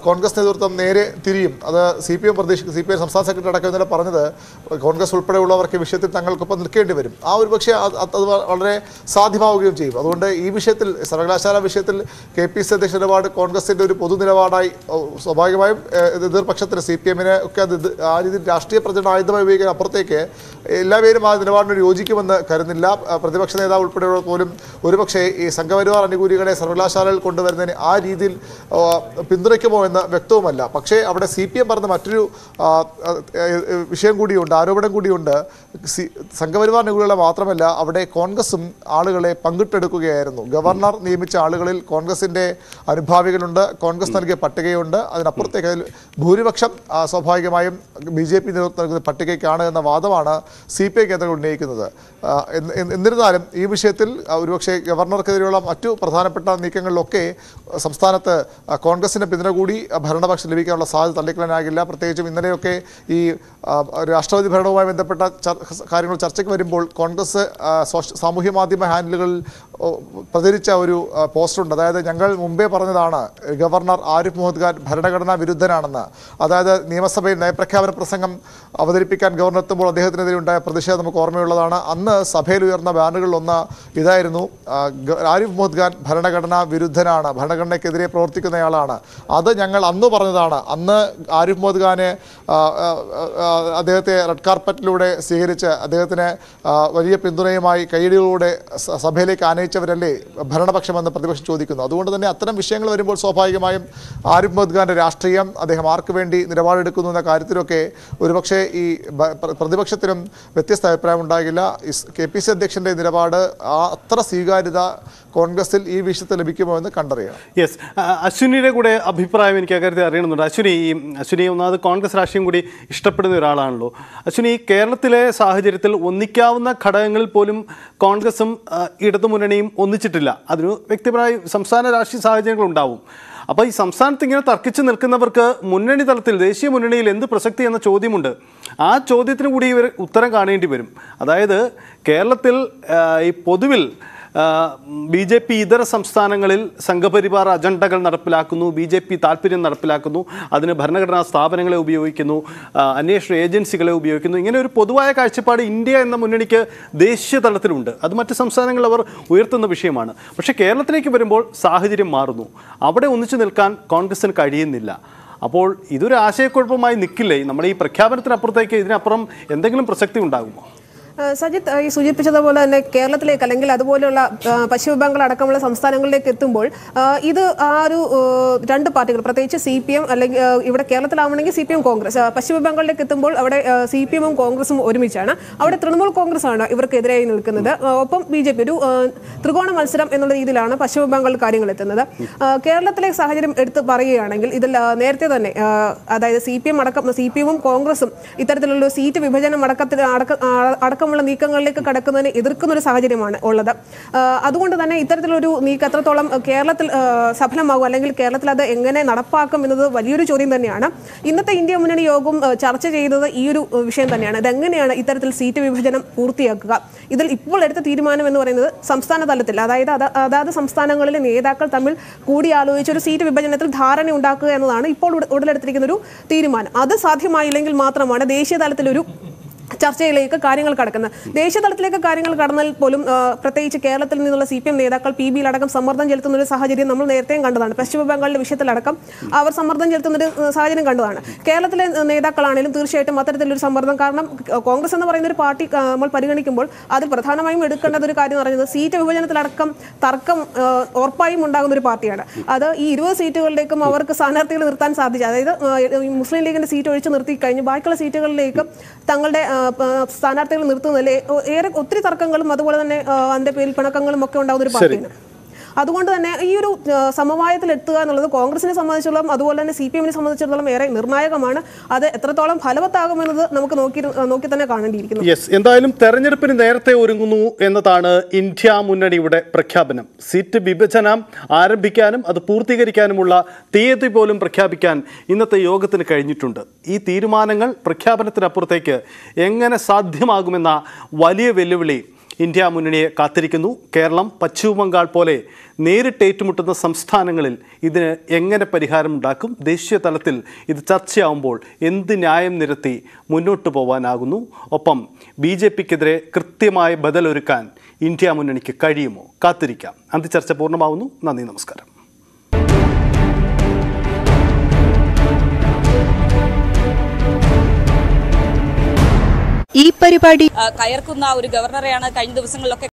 കോൺഗ്രസ് നേതൃത്വം നേരെ തിരിയും അത് സി പി എം പ്രതീക്ഷ സി പി എം സംസ്ഥാന സെക്രട്ടറി അടക്കം ഇന്നലെ പറഞ്ഞത് കോൺഗ്രസ് ഉൾപ്പെടെയുള്ളവർക്ക് വിഷയത്തിൽ തങ്ങൾക്കൊപ്പം നിൽക്കേണ്ടി വരും ആ ഒരു പക്ഷേ അത് വളരെ സാധ്യമാവുകയും ചെയ്യും അതുകൊണ്ട് ഈ വിഷയത്തിൽ സർവകലാശാല വിഷയത്തിൽ കെ പി സി അധ്യക്ഷ നിലപാട് കോൺഗ്രസിൻ്റെ ഒരു പൊതു നിലപാടായി സ്വാഭാവികമായും എതിർപക്ഷത്തിന് സി പി എമ്മിനെ ഒക്കെ അത് ആ രീതിയിൽ രാഷ്ട്രീയ പ്രചരണ ആയുധമായി ഉപയോഗിക്കാൻ അപ്പുറത്തേക്ക് എല്ലാവരും ആ നിലപാടിനോട് യോജിക്കുമെന്ന് കരുതുന്നില്ല പ്രതിപക്ഷ നേതാവ് ഉൾപ്പെടെയുള്ള പോലും ഒരുപക്ഷേ ഈ സംഘപരിവാർ അനുകൂലികളെ സർവകലാശാല സർവകലാശാലകൾ കൊണ്ടുവരുന്നതിന് ആ രീതിയിൽ പിന്തുണയ്ക്കുമോ എന്ന് വ്യക്തവുമല്ല പക്ഷേ അവിടെ സി പി എം പറഞ്ഞ മറ്റൊരു വിഷയം കൂടിയുണ്ട് ആരോപണം കൂടിയുണ്ട് സി സംഘപരിവാർ നികുതികളെ മാത്രമല്ല അവിടെ കോൺഗ്രസും ആളുകളെ പങ്കിട്ടെടുക്കുകയായിരുന്നു ഗവർണർ നിയമിച്ച ആളുകളിൽ കോൺഗ്രസിൻ്റെ അനുഭാവികളുണ്ട് കോൺഗ്രസ് നൽകിയ പട്ടികയുണ്ട് അതിനപ്പുറത്തേക്ക് അതിൽ ഭൂരിപക്ഷം സ്വാഭാവികമായും ബി ജെ പി നേതൃത്വം നൽകുന്ന പട്ടികയ്ക്കാണ് എന്ന വാദമാണ് സി പി ഐ കേന്ദ്രങ്ങൾ ഉന്നയിക്കുന്നത് എന്നിരുന്നാലും ഈ വിഷയത്തിൽ ഒരുപക്ഷെ ഗവർണർക്കെതിരെയുള്ള മറ്റു പ്രധാനപ്പെട്ട നീക്കങ്ങളിലൊക്കെ സംസ്ഥാനത്ത് കോൺഗ്രസിൻ്റെ പിന്തുണ കൂടി ഭരണപക്ഷം ലഭിക്കാനുള്ള സാധ്യത തള്ളിക്കളാനാകില്ല പ്രത്യേകിച്ചും ഇന്നലെയൊക്കെ ഈ രാഷ്ട്രപതി ഭരണവുമായി ബന്ധപ്പെട്ട കാര്യങ്ങൾ ചർച്ചയ്ക്ക് വരുമ്പോൾ കോൺഗ്രസ് സാമൂഹ്യ മാധ്യമ ഹാൻഡിലുകളിൽ പ്രചരിച്ച ഒരു പോസ്റ്ററുണ്ട് അതായത് ഞങ്ങൾ മുമ്പേ പറഞ്ഞതാണ് ഗവർണർ ആരിഫ് മുഹമ്മദ് ഖാൻ ഭരണഘടനാ വിരുദ്ധനാണെന്ന് അതായത് നിയമസഭയിൽ നയപ്രഖ്യാപന പ്രസംഗം അവതരിപ്പിക്കാൻ ഗവർണർ എത്തുമ്പോൾ അദ്ദേഹത്തിനെതിരെ ഉണ്ടായ പ്രതിഷേധം നമുക്ക് ഓർമ്മയുള്ളതാണ് അന്ന് സഭയിൽ ഉയർന്ന ബാനറുകളിലൊന്ന് ഇതായിരുന്നു ആരിഫ് മുഹമ്മദ് ഖാൻ ഭരണഘടനാ വിരുദ്ധനാണ് ഭരണഘടനയ്ക്കെതിരെ പ്രവർത്തിക്കുന്നയാളാണ് അത് ഞങ്ങൾ അന്ന് പറഞ്ഞതാണ് അന്ന് ആരിഫ് മുഹമ്മദ് ഖാനെ അദ്ദേഹത്തെ റെഡ് കാർപ്പറ്റിലൂടെ സ്വീകരിച്ച് അദ്ദേഹത്തിന് വലിയ പിന്തുണയുമായി കൈയടികളിലൂടെ സഭയിലേക്ക് ആനയിച്ചു ഉന്നയിച്ചവരല്ലേ ഭരണപക്ഷമെന്ന് പ്രതിപക്ഷം ചോദിക്കുന്നു അതുകൊണ്ട് തന്നെ അത്തരം വിഷയങ്ങൾ വരുമ്പോൾ സ്വാഭാവികമായും ആരിഫ് മുഹമ്മദ് ഖാൻ്റെ രാഷ്ട്രീയം അദ്ദേഹം ആർക്ക് വേണ്ടി നിലപാടെടുക്കുന്നു എന്ന കാര്യത്തിലൊക്കെ ഒരുപക്ഷെ ഈ പ്രതിപക്ഷത്തിനും വ്യത്യസ്ത അഭിപ്രായം ഉണ്ടാകില്ല കെ പി സി അധ്യക്ഷൻ്റെ നിലപാട് അത്ര സ്വീകാര്യത കോൺഗ്രസിൽ ഈ വിഷയത്തെ ലഭിക്കുമോ എന്ന് കണ്ടറിയാം യെസ് അശ്വിനിയുടെ കൂടെ അഭിപ്രായം എനിക്ക് അക്കാര്യത്തിൽ അറിയണമെന്നുണ്ട് അശ്വിനി ഈ അശ്വിനി ഒന്നാമത് കോൺഗ്രസ് രാഷ്ട്രീയം കൂടി ഇഷ്ടപ്പെടുന്ന ഒരാളാണല്ലോ അശ്വിനി കേരളത്തിലെ സാഹചര്യത്തിൽ ഒന്നിക്കാവുന്ന ഘടകങ്ങളിൽ പോലും കോൺഗ്രസും ഇടതുമുന്നണി മുന്നണിയും ഒന്നിച്ചിട്ടില്ല അതിന് വ്യക്തിപരമായി സംസ്ഥാന രാഷ്ട്രീയ സാഹചര്യങ്ങളുണ്ടാവും അപ്പോൾ ഈ സംസ്ഥാനത്ത് ഇങ്ങനെ തർക്കിച്ച് നിൽക്കുന്നവർക്ക് മുന്നണി തലത്തിൽ ദേശീയ മുന്നണിയിൽ എന്ത് പ്രസക്തി എന്ന ചോദ്യമുണ്ട് ആ ചോദ്യത്തിന് കൂടി ഇവർ ഉത്തരം കാണേണ്ടി വരും അതായത് കേരളത്തിൽ ഈ പൊതുവിൽ ബി ജെ പി ഇതര സംസ്ഥാനങ്ങളിൽ സംഘപരിവാർ അജണ്ടകൾ നടപ്പിലാക്കുന്നു ബി ജെ പി താല്പര്യം നടപ്പിലാക്കുന്നു അതിന് ഭരണഘടനാ സ്ഥാപനങ്ങളെ ഉപയോഗിക്കുന്നു അന്വേഷണ ഏജൻസികളെ ഉപയോഗിക്കുന്നു ഇങ്ങനെ ഒരു പൊതുവായ കാഴ്ചപ്പാട് ഇന്ത്യ എന്ന മുന്നണിക്ക് ദേശീയ തലത്തിലുണ്ട് അത് മറ്റ് സംസ്ഥാനങ്ങൾ അവർ ഉയർത്തുന്ന വിഷയമാണ് പക്ഷേ കേരളത്തിലേക്ക് വരുമ്പോൾ സാഹചര്യം മാറുന്നു അവിടെ ഒന്നിച്ചു നിൽക്കാൻ കോൺഗ്രസിന് കഴിയുന്നില്ല അപ്പോൾ ഇതൊരു ആശയക്കുഴപ്പമായി നിൽക്കില്ലേ നമ്മുടെ ഈ പ്രഖ്യാപനത്തിനപ്പുറത്തേക്ക് ഇതിനപ്പുറം എന്തെങ്കിലും പ്രസക്തി ഉണ്ടാകുമോ സജിത്ത് ഈ സൂചിപ്പിച്ചതുപോലെ തന്നെ കേരളത്തിലേക്ക് അല്ലെങ്കിൽ അതുപോലെയുള്ള പശ്ചിമബംഗാൾ അടക്കമുള്ള സംസ്ഥാനങ്ങളിലേക്ക് എത്തുമ്പോൾ ഇത് ആ ഒരു രണ്ട് പാർട്ടികൾ പ്രത്യേകിച്ച് സി പി എം അല്ലെങ്കിൽ ഇവിടെ കേരളത്തിലാവണമെങ്കിൽ സി പി എം കോൺഗ്രസ് പശ്ചിമബംഗാളിലേക്ക് എത്തുമ്പോൾ അവിടെ സി പി എമ്മും കോൺഗ്രസും ഒരുമിച്ചാണ് അവിടെ തൃണമൂൽ കോൺഗ്രസ് ആണ് ഇവർക്കെതിരായി നിൽക്കുന്നത് ഒപ്പം ബി ജെ പി ഒരു ത്രികോണ മത്സരം എന്നുള്ള രീതിയിലാണ് ബംഗാളിൽ കാര്യങ്ങൾ എത്തുന്നത് കേരളത്തിലെ സാഹചര്യം എടുത്ത് പറയുകയാണെങ്കിൽ ഇതിൽ നേരത്തെ തന്നെ അതായത് സി പി എം അടക്കം സി പി എമ്മും കോൺഗ്രസും ഇത്തരത്തിലുള്ള സീറ്റ് വിഭജനം അടക്കത്തിൽ അടക്കം അടക്കമുള്ള നീക്കങ്ങളിലേക്ക് കടക്കുന്നതിന് എതിർക്കുന്ന ഒരു സാഹചര്യമാണ് ഉള്ളത് അതുകൊണ്ട് തന്നെ ഇത്തരത്തിലൊരു നീക്കം എത്രത്തോളം കേരളത്തിൽ സഫലമാകും അല്ലെങ്കിൽ കേരളത്തിൽ അത് എങ്ങനെ നടപ്പാക്കും എന്നത് വലിയൊരു ചോദ്യം തന്നെയാണ് ഇന്നത്തെ ഇന്ത്യ മുന്നണി യോഗം ചർച്ച ചെയ്തത് ഈ ഒരു വിഷയം തന്നെയാണ് ഇതെങ്ങനെയാണ് ഇത്തരത്തിൽ സീറ്റ് വിഭജനം പൂർത്തിയാക്കുക ഇതിൽ ഇപ്പോൾ എടുത്ത തീരുമാനം എന്ന് പറയുന്നത് സംസ്ഥാന തലത്തിൽ അതായത് അതാത് സംസ്ഥാനങ്ങളിലെ നേതാക്കൾ തമ്മിൽ കൂടിയാലോചിച്ച് ഒരു സീറ്റ് വിഭജനത്തിൽ ധാരണ ഉണ്ടാക്കുക എന്നതാണ് ഇപ്പോൾ ഉടലെടുത്തിരിക്കുന്ന ഒരു തീരുമാനം അത് സാധ്യമായില്ലെങ്കിൽ മാത്രമാണ് ദേശീയ തലത്തിലൊരു ചർച്ചയിലേക്ക് കാര്യങ്ങൾ കടക്കുന്നത് ദേശീയ കാര്യങ്ങൾ കടന്നാൽ പോലും പ്രത്യേകിച്ച് കേരളത്തിൽ നിന്നുള്ള സി പി എം നേതാക്കൾ പി അടക്കം സമ്മർദ്ദം ചെലുത്തുന്ന ഒരു സാഹചര്യം നമ്മൾ നേരത്തെയും കണ്ടതാണ് പശ്ചിമ വിഷയത്തിലടക്കം അവർ സമ്മർദ്ദം ചെലുത്തുന്ന ഒരു സാഹചര്യം കണ്ടതാണ് കേരളത്തിലെ നേതാക്കളാണെങ്കിലും തീർച്ചയായിട്ടും അത്തരത്തിലൊരു സമ്മർദ്ദം കാരണം കോൺഗ്രസ് എന്ന് പറയുന്ന ഒരു പാർട്ടി നമ്മൾ പരിഗണിക്കുമ്പോൾ അതിൽ പ്രധാനമായും എടുക്കേണ്ട ഒരു കാര്യം എന്ന് പറയുന്നത് സീറ്റ് വിഭജനത്തിലടക്കം തർക്കം ഉറപ്പായും ഉണ്ടാകുന്ന ഒരു പാർട്ടിയാണ് അത് ഈ ഇരുപത് സീറ്റുകളിലേക്കും അവർക്ക് സ്ഥാനാർത്ഥികൾ നിർത്താൻ സാധിച്ചു അതായത് മുസ്ലിം ലീഗിന്റെ സീറ്റ് ഒഴിച്ച് നിർത്തി കഴിഞ്ഞ് ബാക്കിയുള്ള സീറ്റുകളിലേക്കും തങ്ങളുടെ സ്ഥാനാർത്ഥികൾ നിർത്തുന്നതല്ലേ ഏറെ ഒത്തിരി തർക്കങ്ങളും അതുപോലെ തന്നെ അതിന്റെ പേരിൽ പിണക്കങ്ങളും ഒക്കെ ഉണ്ടാവുന്ന ഒരു പാർട്ടിയാണ് അതുകൊണ്ട് തന്നെ ഈ ഒരു സമവായത്തിൽ എത്തുക എന്നുള്ളത് കോൺഗ്രസിനെ സംബന്ധിച്ചിടത്തോളം അതുപോലെ തന്നെ സി പി എമ്മിനെ സംബന്ധിച്ചിടത്തോളം ഏറെ നിർണായകമാണ് അത് എത്രത്തോളം ഫലവത്താകുമെന്നത് നമുക്ക് നോക്കി നോക്കി തന്നെ കാണേണ്ടിയിരിക്കുന്നു യെസ് എന്തായാലും തെരഞ്ഞെടുപ്പിന് നേരത്തെ ഒരുങ്ങുന്നു എന്നതാണ് ഇന്ത്യ മുന്നണിയുടെ പ്രഖ്യാപനം സീറ്റ് വിഭജനം ആരംഭിക്കാനും അത് പൂർത്തീകരിക്കാനുമുള്ള തീയതി പോലും പ്രഖ്യാപിക്കാൻ ഇന്നത്തെ യോഗത്തിന് കഴിഞ്ഞിട്ടുണ്ട് ഈ തീരുമാനങ്ങൾ പ്രഖ്യാപനത്തിനപ്പുറത്തേക്ക് എങ്ങനെ സാധ്യമാകുമെന്ന വലിയ വെല്ലുവിളി ഇന്ത്യ മുന്നണിയെ കാത്തിരിക്കുന്നു കേരളം പശ്ചിമബംഗാൾ പോലെ നേരിട്ട് ഏറ്റുമുട്ടുന്ന സംസ്ഥാനങ്ങളിൽ ഇതിന് എങ്ങനെ പരിഹാരം ഉണ്ടാക്കും ദേശീയ തലത്തിൽ ഇത് ചർച്ചയാവുമ്പോൾ എന്ത് ന്യായം നിരത്തി മുന്നോട്ട് പോകാനാകുന്നു ഒപ്പം ബി ജെ പിക്കെതിരെ കൃത്യമായ ബദലൊരുക്കാൻ ഇന്ത്യ മുന്നണിക്ക് കഴിയുമോ കാത്തിരിക്കാം ചർച്ച പൂർണ്ണമാവുന്നു നന്ദി നമസ്കാരം ഈ പരിപാടി കയർക്കുന്ന ഒരു ഗവർണറെയാണ് കഴിഞ്ഞ ദിവസങ്ങളിലൊക്കെ